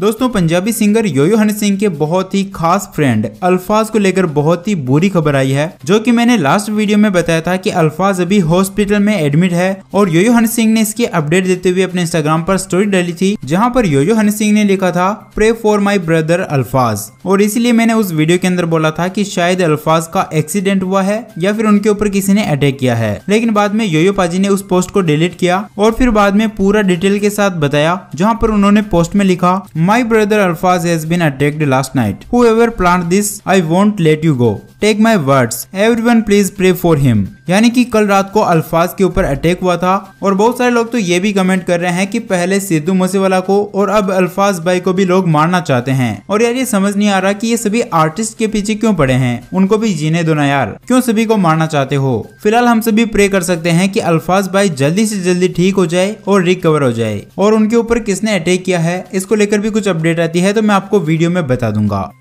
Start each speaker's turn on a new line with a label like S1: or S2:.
S1: दोस्तों Punjabi singer yo yo Honey Singh के बहुत ही खास फ्रेंड अल्फाज को लेकर बहुत ही बुरी खबर आई है जो कि मैंने लास्ट वीडियो में बताया था कि अल्फाज अभी हॉस्पिटल में एडमिट है और योयो हनी सिंह ने इसकी अपडेट देते हुए अपने इंस्टाग्राम पर स्टोरी डाली थी जहां पर योयो हनी सिंह ने लिखा था प्रे फॉर माई ब्रदर अल्फाज और इसलिए मैंने उस वीडियो के अंदर बोला था की शायद अल्फाज का एक्सीडेंट हुआ है या फिर उनके ऊपर किसी ने अटैक किया है लेकिन बाद में योयो पाजी ने उस पोस्ट को डिलीट किया और फिर बाद में पूरा डिटेल के साथ बताया जहाँ पर उन्होंने पोस्ट में लिखा My brother alfaz has been attacked last night. Whoever planned this, I won't let you go. Take my word everyone please pray for him यानी कि कल रात को अल्फाज के ऊपर अटैक हुआ था और बहुत सारे लोग तो ये भी कमेंट कर रहे हैं कि पहले सिद्धू मूसेवाला को और अब अल्फाज भाई को भी लोग मारना चाहते हैं और यार ये समझ नहीं आ रहा कि ये सभी आर्टिस्ट के पीछे क्यों पड़े हैं उनको भी जीने दो ना यार क्यों सभी को मारना चाहते हो फिलहाल हम सभी प्रे कर सकते हैं की अल्फाज भाई जल्दी ऐसी जल्दी ठीक हो जाए और रिकवर हो जाए और उनके ऊपर किसने अटैक किया है इसको लेकर भी कुछ अपडेट आती है तो मैं आपको वीडियो में बता दूंगा